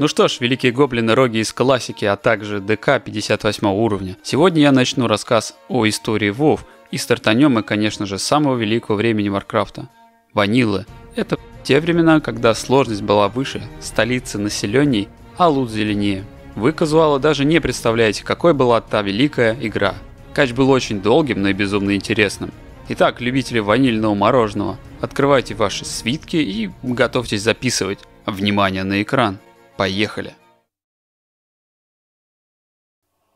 Ну что ж, великие гоблины роги из классики, а также ДК 58 уровня. Сегодня я начну рассказ о истории Вов и стартанем мы, конечно же, с самого великого времени Варкрафта – ванилы. Это те времена, когда сложность была выше, столицы населенней, а лут зеленее. Вы, казуала, даже не представляете, какой была та великая игра. Кач был очень долгим, но и безумно интересным. Итак, любители ванильного мороженого, открывайте ваши свитки и готовьтесь записывать. Внимание на экран. Поехали!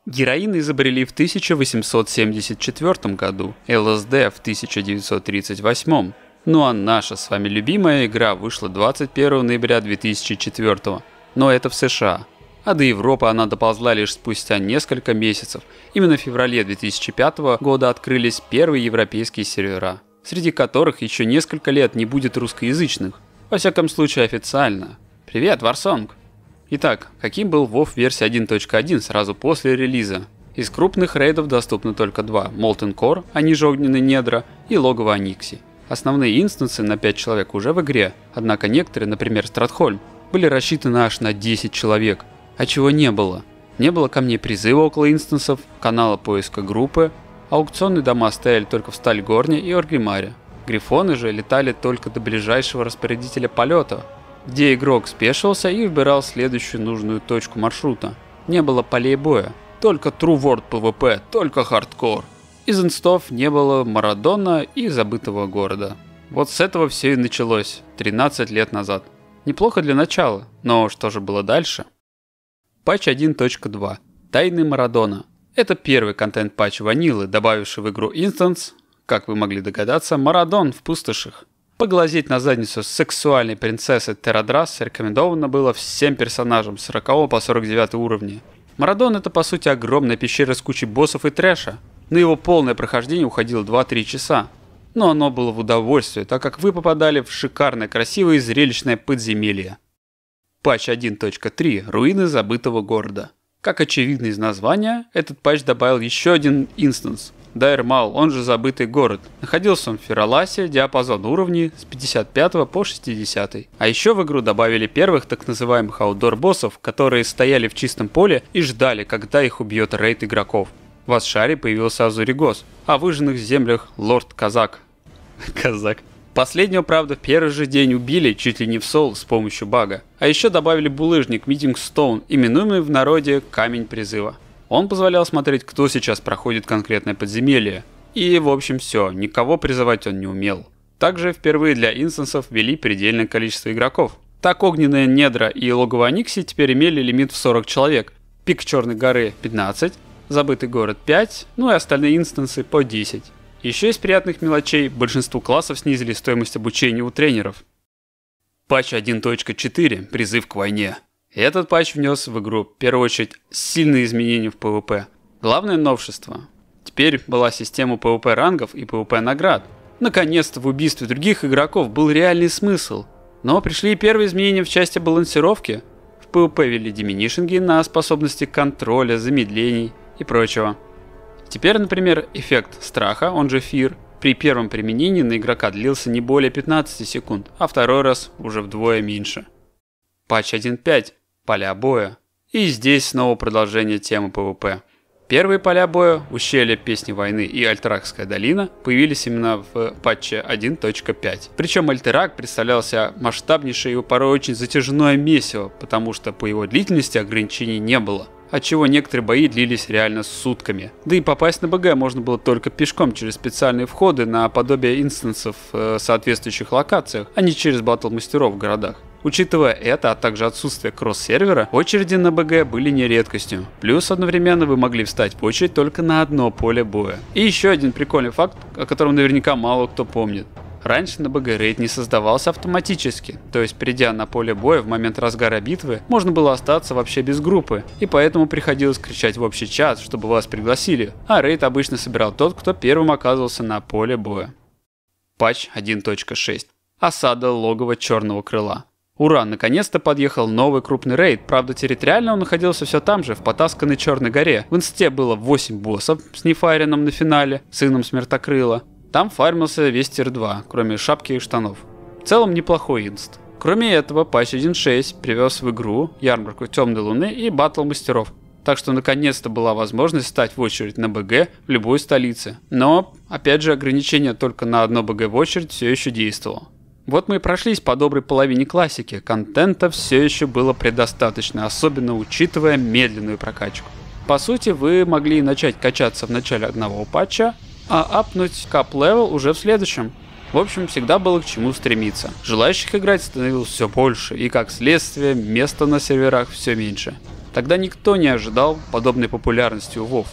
Героины изобрели в 1874 году, ЛСД в 1938, ну а наша с вами любимая игра вышла 21 ноября 2004, но это в США. А до Европы она доползла лишь спустя несколько месяцев. Именно в феврале 2005 года открылись первые европейские сервера, среди которых еще несколько лет не будет русскоязычных. Во всяком случае официально. Привет, Варсонг! Итак, каким был WoW версия 1.1 сразу после релиза? Из крупных рейдов доступны только два – Molten Core, они а же Огненные Недра, и Логово Аникси. Основные инстансы на 5 человек уже в игре, однако некоторые, например Стратхольм, были рассчитаны аж на 10 человек, а чего не было. Не было камней призыва около инстансов, канала поиска группы, аукционные дома стояли только в Стальгорне и Оргримаре. Грифоны же летали только до ближайшего распорядителя полета, где игрок спешился и выбирал следующую нужную точку маршрута. Не было полей боя, только True World PvP, только хардкор. Из инстов не было Марадона и забытого города. Вот с этого все и началось, 13 лет назад. Неплохо для начала, но что же было дальше? Патч 1.2. Тайны Марадона. Это первый контент-патч Ванилы, добавивший в игру Instance, как вы могли догадаться, Марадон в пустошах. Поглазеть на задницу сексуальной принцессы Терадрас рекомендовано было всем персонажам с 40 по 49 уровни. Марадон это по сути огромная пещера с кучей боссов и трэша. На его полное прохождение уходило 2-3 часа. Но оно было в удовольствие, так как вы попадали в шикарное, красивое и зрелищное подземелье. Патч 1.3 «Руины забытого города». Как очевидно из названия, этот патч добавил еще один инстанс Дайрмал, он же Забытый город. Находился он в Фераласе, диапазон уровней с 55 по 60. А еще в игру добавили первых так называемых аутдор-боссов, которые стояли в чистом поле и ждали, когда их убьет рейд игроков. В Асшаре появился Азуригос, а в выжженных землях Лорд Казак. Казак. Последнего, правда, в первый же день убили чуть ли не в сол с помощью бага. А еще добавили булыжник Митинг Стоун, именуемый в народе Камень Призыва. Он позволял смотреть, кто сейчас проходит конкретное подземелье. И в общем все, никого призывать он не умел. Также впервые для инстансов ввели предельное количество игроков. Так огненные недра и логово Аникси теперь имели лимит в 40 человек, пик Черной горы 15, забытый город 5, ну и остальные инстансы по 10. Еще из приятных мелочей, большинству классов снизили стоимость обучения у тренеров. Патч 1.4. Призыв к войне. Этот патч внес в игру, в первую очередь, сильные изменения в PvP. Главное новшество. Теперь была система PvP рангов и PvP наград. Наконец-то в убийстве других игроков был реальный смысл. Но пришли и первые изменения в части балансировки. В PvP вели диминишинги на способности контроля, замедлений и прочего. Теперь, например, эффект страха, он же фир, при первом применении на игрока длился не более 15 секунд, а второй раз уже вдвое меньше. Патч 1.5 поля боя. И здесь снова продолжение темы ПВП. Первые поля боя, ущелье Песни Войны и Альтеракская долина появились именно в патче 1.5. Причем Альтерак представлялся масштабнейшее и порой очень затяжное месиво, потому что по его длительности ограничений не было отчего некоторые бои длились реально сутками. Да и попасть на БГ можно было только пешком через специальные входы на подобие инстансов в э, соответствующих локациях, а не через батл мастеров в городах. Учитывая это, а также отсутствие кросс-сервера, очереди на БГ были не редкостью. Плюс одновременно вы могли встать в очередь только на одно поле боя. И еще один прикольный факт, о котором наверняка мало кто помнит. Раньше на БГ рейд не создавался автоматически, то есть придя на поле боя в момент разгара битвы, можно было остаться вообще без группы, и поэтому приходилось кричать в общий чат, чтобы вас пригласили, а рейд обычно собирал тот, кто первым оказывался на поле боя. Патч 1.6. Осада логова Черного Крыла. Ура, наконец-то подъехал новый крупный рейд, правда территориально он находился все там же, в потасканной Черной горе. В инсте было 8 боссов с Нефарином на финале, сыном Смертокрыла. Там фармился весь тир 2, кроме шапки и штанов. В целом неплохой инст. Кроме этого, патч 1.6 привез в игру ярмарку Темной Луны и Батл Мастеров, так что наконец-то была возможность стать в очередь на БГ в любой столице. Но, опять же, ограничение только на одно БГ в очередь все еще действовало. Вот мы и прошлись по доброй половине классики, контента все еще было предостаточно, особенно учитывая медленную прокачку. По сути, вы могли начать качаться в начале одного патча, а апнуть кап-левел уже в следующем. В общем, всегда было к чему стремиться. Желающих играть становилось все больше, и как следствие, места на серверах все меньше. Тогда никто не ожидал подобной популярности у WoW.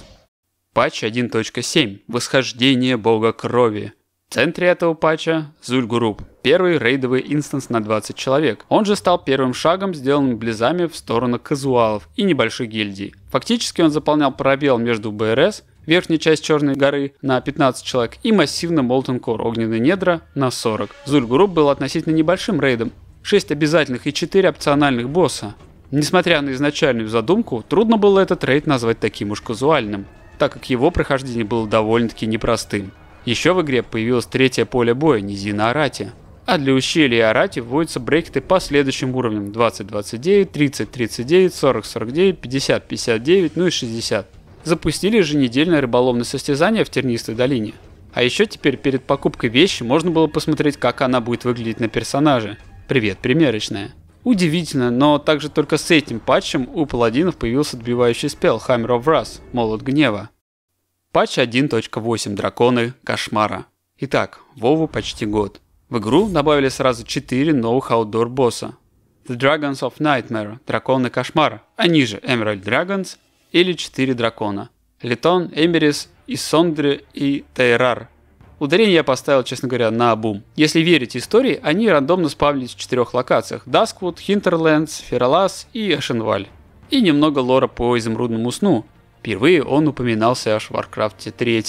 Патч 1.7. Восхождение бога крови центре этого патча Zul первый рейдовый инстанс на 20 человек. Он же стал первым шагом, сделанным близами в сторону казуалов и небольших гильдий. Фактически он заполнял пробел между БРС, верхняя часть Черной горы на 15 человек и массивным Molten Core Огненные недра на 40. Зуль был относительно небольшим рейдом, 6 обязательных и 4 опциональных босса. Несмотря на изначальную задумку, трудно было этот рейд назвать таким уж казуальным, так как его прохождение было довольно-таки непростым. Еще в игре появилось третье поле боя – низина Арати. А для ущелья Арати вводятся брекеты по следующим уровням 20-29, 30-39, 40-49, 50-59, ну и 60. Запустили же недельное рыболовное состязание в Тернистой долине. А еще теперь перед покупкой вещи можно было посмотреть, как она будет выглядеть на персонаже. Привет, примерочная. Удивительно, но также только с этим патчем у паладинов появился отбивающий спел Hammer of Wrath, Молот Гнева. Патч 1.8 «Драконы кошмара». Итак, Вову почти год. В игру добавили сразу 4 новых аутдор босса. The Dragons of Nightmare – Драконы кошмара, они а же Emerald Dragons или 4 дракона. Литон, Эмерис, Иссондри и Тейрар. Ударение я поставил, честно говоря, на бум. Если верить истории, они рандомно спавнились в четырех локациях – Дасквуд, Хинтерлендс, Фералас и Эшенваль. И немного лора по изумрудному сну, Впервые он упоминался аж в Варкрафте 3.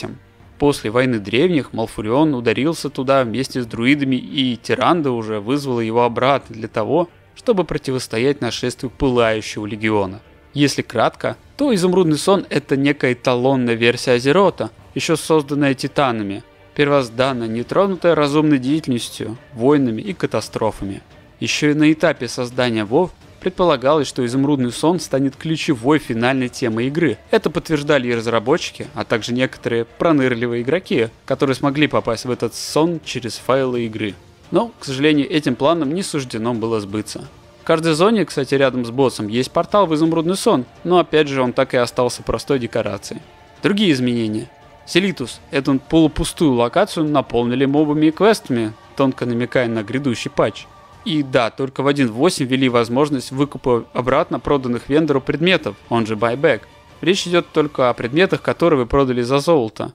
После войны древних Малфурион ударился туда вместе с друидами, и Тиранда уже вызвала его обратно для того, чтобы противостоять нашествию Пылающего Легиона. Если кратко, то Изумрудный Сон – это некая эталонная версия Азерота, еще созданная Титанами, первозданно нетронутая разумной деятельностью, войнами и катастрофами. Еще и на этапе создания ВОВ Предполагалось, что «Изумрудный сон» станет ключевой финальной темой игры. Это подтверждали и разработчики, а также некоторые пронырливые игроки, которые смогли попасть в этот сон через файлы игры. Но, к сожалению, этим планам не суждено было сбыться. В каждой зоне, кстати, рядом с боссом, есть портал в изумрудный сон, но опять же он так и остался простой декорацией. Другие изменения. Селитус, эту полупустую локацию наполнили мобами и квестами, тонко намекая на грядущий патч. И да, только в 1.8 ввели возможность выкупа обратно проданных вендору предметов, он же buyback. Речь идет только о предметах, которые вы продали за золото.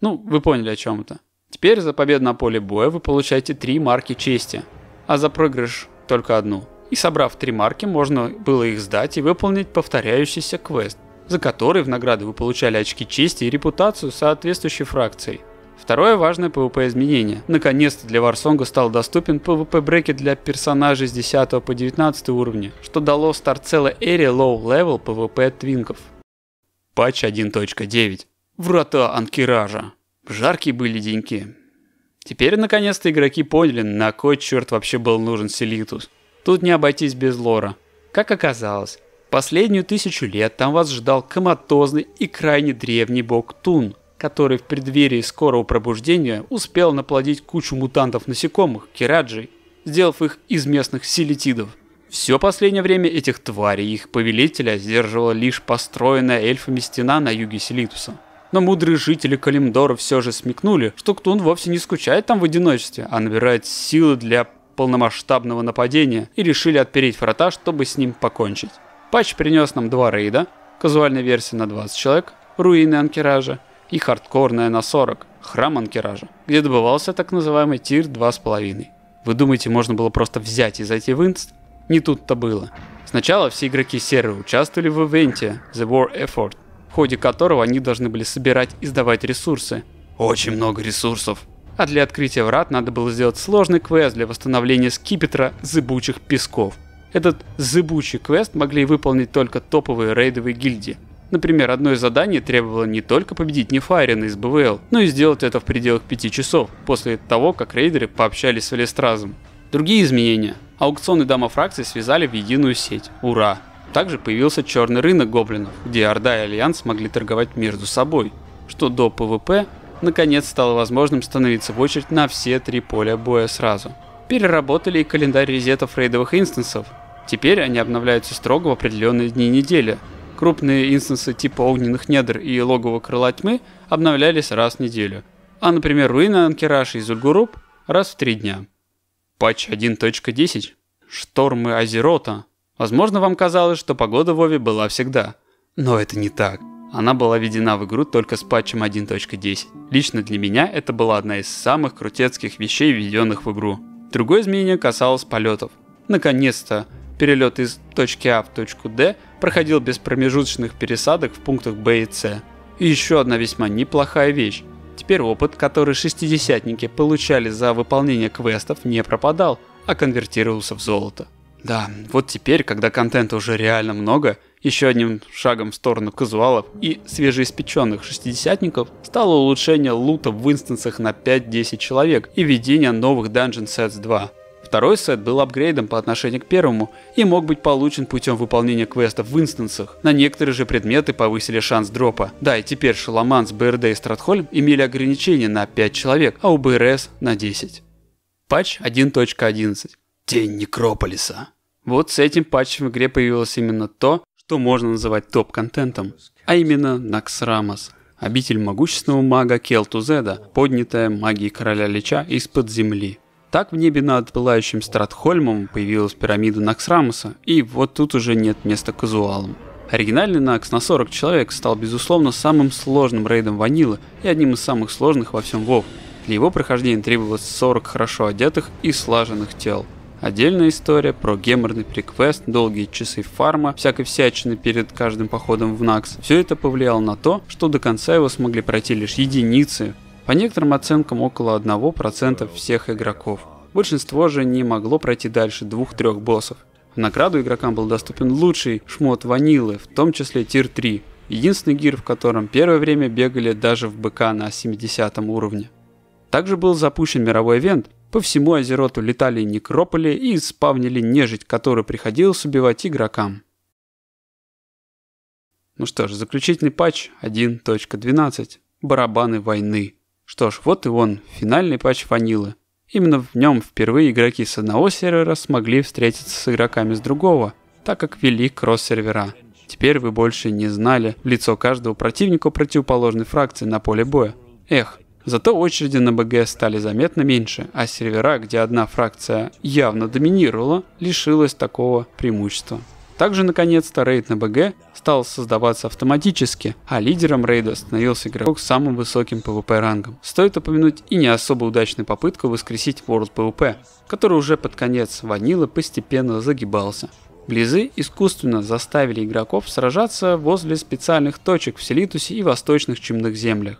Ну, вы поняли о чем это. Теперь за победу на поле боя вы получаете 3 марки чести, а за проигрыш только одну. И собрав 3 марки, можно было их сдать и выполнить повторяющийся квест, за который в награду вы получали очки чести и репутацию соответствующей фракции. Второе важное PvP изменение. Наконец-то для Warsong стал доступен PvP брекет для персонажей с 10 по 19 уровня, что дало старт целой эре low-level PvP твинков. Патч 1.9. Врата Анкиража. Жаркие были деньки. Теперь наконец-то игроки поняли, на кой черт вообще был нужен Селитус. Тут не обойтись без лора. Как оказалось, последнюю тысячу лет там вас ждал коматозный и крайне древний бог Тун – который в преддверии скорого пробуждения успел наплодить кучу мутантов-насекомых, кираджей, сделав их из местных селитидов. Все последнее время этих тварей и их повелителя сдерживала лишь построенная эльфами стена на юге Селитуса. Но мудрые жители Калимдора все же смекнули, что Ктун вовсе не скучает там в одиночестве, а набирает силы для полномасштабного нападения и решили отпереть врата, чтобы с ним покончить. Патч принес нам два рейда, казуальная версия на 20 человек, руины Анкиража и хардкорная на 40, храм анкиража, где добывался так называемый тир 2,5. Вы думаете, можно было просто взять и зайти в инст? Не тут-то было. Сначала все игроки серверы участвовали в ивенте The War Effort, в ходе которого они должны были собирать и сдавать ресурсы. Очень много ресурсов. А для открытия врат надо было сделать сложный квест для восстановления скипетра зыбучих песков. Этот зыбучий квест могли выполнить только топовые рейдовые гильдии – Например, одно из заданий требовало не только победить Нефайрина из БВЛ, но и сделать это в пределах 5 часов, после того, как рейдеры пообщались с Велестразом. Другие изменения. Аукционы дома фракций связали в единую сеть. Ура! Также появился черный рынок гоблинов, где Орда и Альянс могли торговать между собой, что до ПВП наконец стало возможным становиться в очередь на все три поля боя сразу. Переработали и календарь резетов рейдовых инстансов. Теперь они обновляются строго в определенные дни недели, Крупные инстансы типа Огненных Недр и Логово Крыла Тьмы обновлялись раз в неделю, а, например, руины Анкераши и Зульгуруб раз в три дня. Патч 1.10. Штормы Азерота. Возможно, вам казалось, что погода в Вове была всегда. Но это не так. Она была введена в игру только с патчем 1.10. Лично для меня это была одна из самых крутецких вещей, введенных в игру. Другое изменение касалось полетов. Наконец-то перелет из точки А в точку Д проходил без промежуточных пересадок в пунктах Б и С. И еще одна весьма неплохая вещь. Теперь опыт, который шестидесятники получали за выполнение квестов, не пропадал, а конвертировался в золото. Да, вот теперь, когда контента уже реально много, еще одним шагом в сторону казуалов и свежеиспеченных шестидесятников стало улучшение лута в инстансах на 5-10 человек и введение новых Dungeon Sets 2. Второй сет был апгрейдом по отношению к первому и мог быть получен путем выполнения квестов в инстансах. На некоторые же предметы повысили шанс дропа. Да, и теперь Шаламанс, БРД и Стратхольм имели ограничение на 5 человек, а у БРС на 10. Патч 1.11. День Некрополиса. Вот с этим патчем в игре появилось именно то, что можно называть топ-контентом, а именно Наксрамос, обитель могущественного мага Келтузеда, поднятая магией короля Лича из-под земли. Так в небе над пылающим Стратхольмом появилась пирамида Наксрамуса, и вот тут уже нет места казуалам. Оригинальный Накс на 40 человек стал безусловно самым сложным рейдом Ванила и одним из самых сложных во всем WoW. Для его прохождения требовалось 40 хорошо одетых и слаженных тел. Отдельная история про геморный приквест, долгие часы фарма, всякой всячины перед каждым походом в Накс. Все это повлияло на то, что до конца его смогли пройти лишь единицы, по некоторым оценкам около 1% всех игроков. Большинство же не могло пройти дальше двух-трех боссов. В награду игрокам был доступен лучший шмот ванилы, в том числе тир 3, единственный гир, в котором первое время бегали даже в БК на 70 уровне. Также был запущен мировой ивент, по всему Азероту летали некрополи и спавнили нежить, которую приходилось убивать игрокам. Ну что ж, заключительный патч 1.12. Барабаны войны. Что ж, вот и он, финальный патч ванилы. Именно в нем впервые игроки с одного сервера смогли встретиться с игроками с другого, так как вели кросс-сервера. Теперь вы больше не знали лицо каждого противника противоположной фракции на поле боя. Эх, зато очереди на БГ стали заметно меньше, а сервера, где одна фракция явно доминировала, лишилась такого преимущества. Также, наконец-то, рейд на БГ стал создаваться автоматически, а лидером рейда становился игрок с самым высоким PvP рангом. Стоит упомянуть и не особо удачную попытку воскресить World PvP, который уже под конец ванилы постепенно загибался. Близы искусственно заставили игроков сражаться возле специальных точек в Селитусе и восточных чумных землях.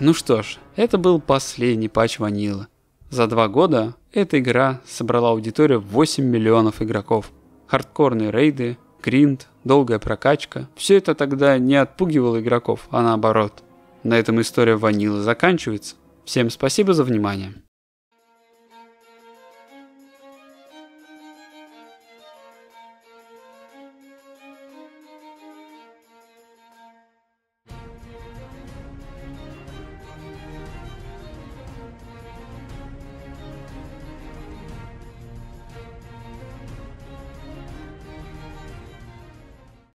Ну что ж, это был последний патч ванилы. За два года эта игра собрала аудиторию в 8 миллионов игроков хардкорные рейды, гринд, долгая прокачка. Все это тогда не отпугивало игроков, а наоборот. На этом история ванилы заканчивается. Всем спасибо за внимание.